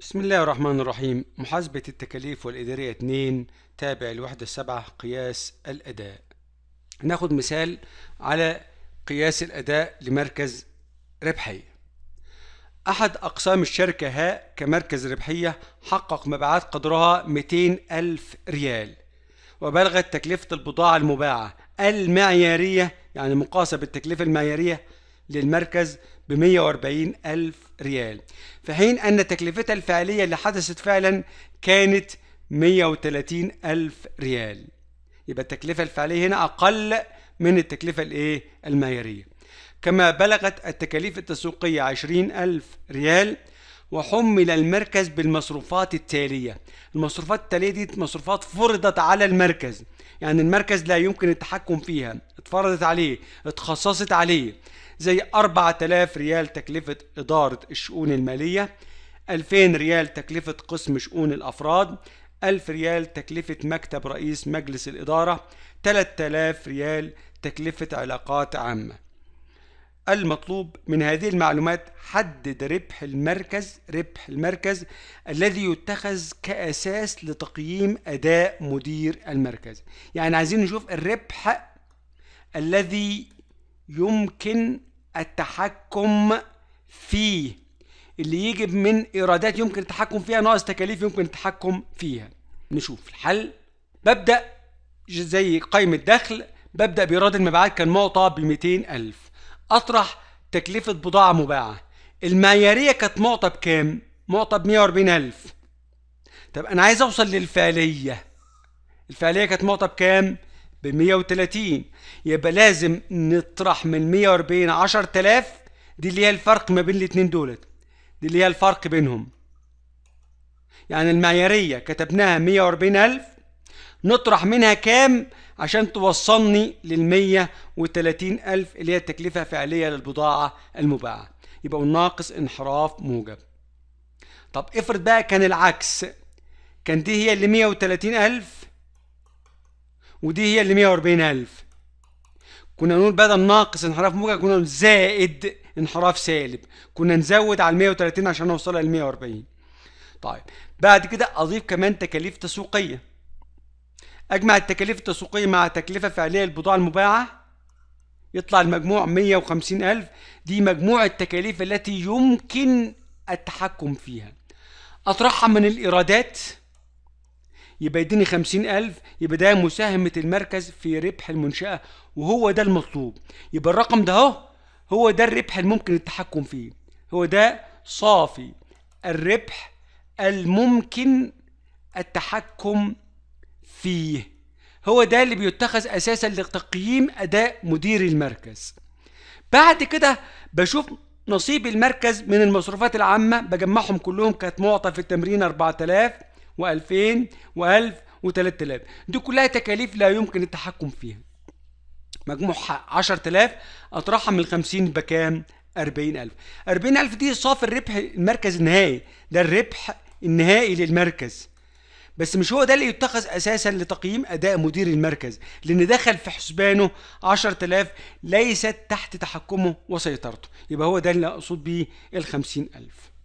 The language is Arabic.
بسم الله الرحمن الرحيم محاسبة التكاليف والإدارية 2 تابع الوحدة السبعة قياس الأداء ناخد مثال على قياس الأداء لمركز ربحي أحد أقسام الشركة هاء كمركز ربحية حقق مبيعات قدرها 200 ألف ريال وبلغت تكلفة البضاعة المباعة المعيارية يعني مقاسة بالتكلفة المعيارية للمركز ب 140 ألف ريال في حين أن تكلفتها الفعلية اللي حدثت فعلا كانت 130 ألف ريال يبقى التكلفة الفعلية هنا أقل من التكلفة الإيه المعيارية كما بلغت التكاليف التسويقية 20 ألف ريال وحمل المركز بالمصروفات التالية المصروفات التالية دي مصروفات فرضت على المركز يعني المركز لا يمكن التحكم فيها اتفرضت عليه اتخصصت عليه زي 4000 ريال تكلفة إدارة الشؤون المالية 2000 ريال تكلفة قسم شؤون الأفراد 1000 ريال تكلفة مكتب رئيس مجلس الإدارة 3000 ريال تكلفة علاقات عامة المطلوب من هذه المعلومات حدد ربح المركز ربح المركز الذي يتخذ كأساس لتقييم أداء مدير المركز يعني عايزين نشوف الربح الذي يمكن التحكم فيه اللي يجب من ايرادات يمكن التحكم فيها ناقص تكاليف يمكن التحكم فيها نشوف الحل ببدا زي قائمه دخل ببدا بايراد المبيعات كان معطى ب 200000 اطرح تكلفه بضاعه مباعه المعياريه كانت معطى بكام معطى ب 140000 طب انا عايز اوصل للفعليه الفعليه كانت معطى بكام ب 130 يبقى لازم نطرح من 140 10000 دي اللي هي الفرق ما بين الاثنين دولت دي اللي هي الفرق بينهم يعني المعيارية كتبناها 140000 نطرح منها كام عشان توصلني لل 130000 اللي هي التكلفة فعلية للبضاعة المباعة يبقى ناقص انحراف موجب طب افرض بقى كان العكس كان دي هي اللي 130000 ودي هي اللي 140000 كنا نقول بدل ناقص انحراف موجب كنا نقول زائد انحراف سالب كنا نزود على ال 130 عشان نوصلها ل 140 طيب بعد كده اضيف كمان تكاليف تسويقيه اجمع التكاليف التسويقيه مع تكلفه فعليه للبضاعه المباعه يطلع المجموع 150000 دي مجموع التكاليف التي يمكن التحكم فيها اطرحها من الايرادات يبقى يديني خمسين ألف يبقى ده مساهمة المركز في ربح المنشأة وهو ده المطلوب يبقى الرقم ده هو ده الربح الممكن التحكم فيه هو ده صافي الربح الممكن التحكم فيه هو ده اللي بيتخذ أساسا لتقييم أداء مدير المركز بعد كده بشوف نصيب المركز من المصروفات العامة بجمعهم كلهم كانت معطى في التمرين 4000 و2000 و1000 و3000 دي كلها تكاليف لا يمكن التحكم فيها مجموعها 10000 اطرحها من 50 بكام 40000 40000 دي صافي الربح المركز النهائي ده الربح النهائي للمركز بس مش هو ده اللي يتخذ اساسا لتقييم اداء مدير المركز لان دخل في حسبانه 10000 ليست تحت تحكمه وسيطرته يبقى هو ده اللي اقصد بيه ال 50000